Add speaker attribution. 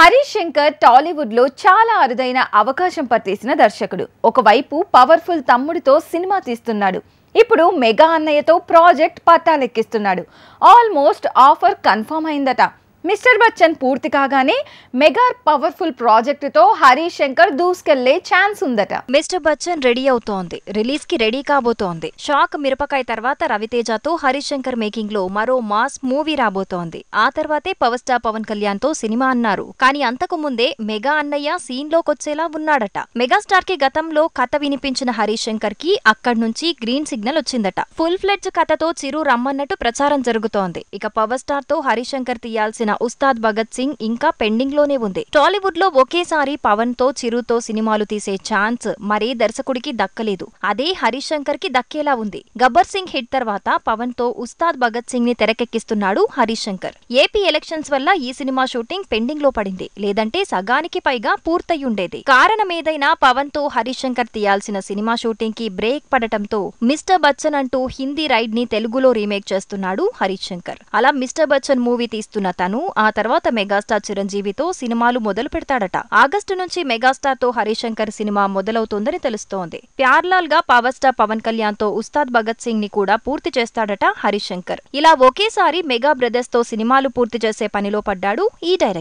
Speaker 1: హరీష్ శంకర్ టాలీవుడ్ లో చాలా అరుదైన అవకాశం పట్టేసిన దర్శకుడు ఒకవైపు పవర్ఫుల్ తమ్ముడితో సినిమా తీస్తున్నాడు ఇప్పుడు మెగా అన్నయ్యతో ప్రాజెక్ట్ పట్టాలెక్కిస్తున్నాడు ఆల్మోస్ట్ ఆఫర్ కన్ఫర్మ్ అయిందట మిస్టర్ బచ్చన్ పూర్తి కాగానే మెగా పవర్ఫుల్ ప్రాజెక్టుతో హరి శంకర్ దూసుకెళ్లే ఛాన్స్ ఉందట మిస్టర్ బచ్చన్
Speaker 2: రెడీ అవుతోంది రిలీజ్ కి రెడీ కాబోతోంది షాక్ మిరపకాయ తర్వాత రవితేజతో శంకర్ మేకింగ్ లో మరో మాస్ మూవీ రాబోతోంది ఆ తర్వాతే పవర్ స్టార్ పవన్ కళ్యాణ్ తో సినిమా అన్నారు కానీ అంతకు ముందే మెగా అన్నయ్య సీన్ లోకొచ్చేలా ఉన్నాడట మెగాస్టార్ కి గతంలో కథ వినిపించిన శంకర్ కి అక్కడ నుంచి గ్రీన్ సిగ్నల్ వచ్చిందట ఫుల్ ఫ్లెడ్జ్ కథతో చిరు రమ్మన్నట్టు ప్రచారం జరుగుతోంది ఇక పవర్ స్టార్ తో శంకర్ తీయాల్సిన చేసిన ఉస్తాద్ భగత్ సింగ్ ఇంకా పెండింగ్ లోనే ఉంది టాలీవుడ్ లో ఒకేసారి పవన్ తో చిరుతో సినిమాలు తీసే ఛాన్స్ మరే దర్శకుడికి దక్కలేదు అదే హరిశంకర్ కి దక్కేలా ఉంది గబ్బర్ సింగ్ హిట్ తర్వాత పవన్ తో ఉస్తాద్ భగత్ సింగ్ ని తెరకెక్కిస్తున్నాడు హరిశంకర్ ఏపీ ఎలక్షన్స్ వల్ల ఈ సినిమా షూటింగ్ పెండింగ్ లో పడింది లేదంటే సగానికి పైగా పూర్తయ్యుండేది కారణమేదైనా పవన్ తో హరిశంకర్ తీయాల్సిన సినిమా షూటింగ్ కి బ్రేక్ పడటంతో మిస్టర్ బచ్చన్ అంటూ హిందీ రైడ్ ని తెలుగులో రీమేక్ చేస్తున్నాడు హరిశంకర్ అలా మిస్టర్ బచ్చన్ మూవీ తీస్తున్న తను ఆ తర్వాత మెగాస్టార్ చిరంజీవితో సినిమాలు మొదలు పెడతాడట ఆగస్టు నుంచి మెగాస్టార్ తో హరిశంకర్ సినిమా మొదలవుతోందని తెలుస్తోంది ప్యార్లాల్ గా పవర్ స్టార్ పవన్ కళ్యాణ్ తో ఉస్తాద్ భగత్ సింగ్ ని కూడా పూర్తి చేస్తాడట హరిశంకర్ ఇలా ఒకేసారి మెగా బ్రదర్స్ తో సినిమాలు పూర్తి చేసే పనిలో పడ్డాడు ఈ డైరెక్టర్